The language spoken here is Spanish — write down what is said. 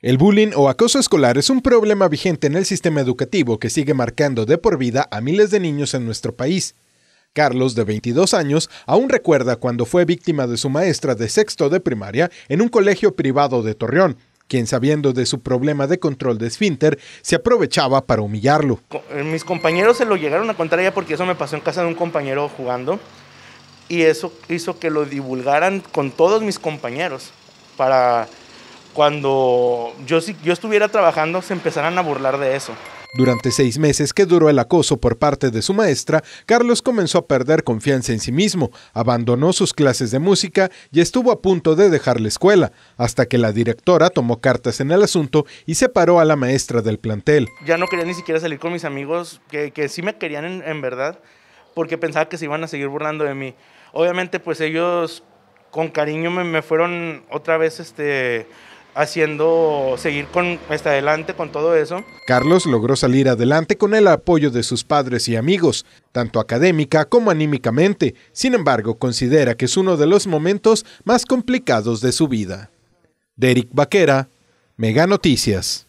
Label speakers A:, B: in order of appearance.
A: El bullying o acoso escolar es un problema vigente en el sistema educativo que sigue marcando de por vida a miles de niños en nuestro país. Carlos, de 22 años, aún recuerda cuando fue víctima de su maestra de sexto de primaria en un colegio privado de Torreón, quien sabiendo de su problema de control de esfínter, se aprovechaba para humillarlo.
B: Eh, mis compañeros se lo llegaron a contar ya porque eso me pasó en casa de un compañero jugando y eso hizo que lo divulgaran con todos mis compañeros para cuando yo, si yo estuviera trabajando se empezaran a burlar de eso.
A: Durante seis meses que duró el acoso por parte de su maestra, Carlos comenzó a perder confianza en sí mismo, abandonó sus clases de música y estuvo a punto de dejar la escuela, hasta que la directora tomó cartas en el asunto y separó a la maestra del plantel.
B: Ya no quería ni siquiera salir con mis amigos, que, que sí me querían en, verdad, porque pensaba que se iban a seguir burlando de mí. Obviamente pues ellos con cariño me, me fueron otra vez este, haciendo seguir con hasta este, adelante con todo eso.
A: Carlos logró salir adelante con el apoyo de sus padres y amigos, tanto académica como anímicamente. Sin embargo, considera que es uno de los momentos más complicados de su vida. Derek Vaquera, Mega Noticias.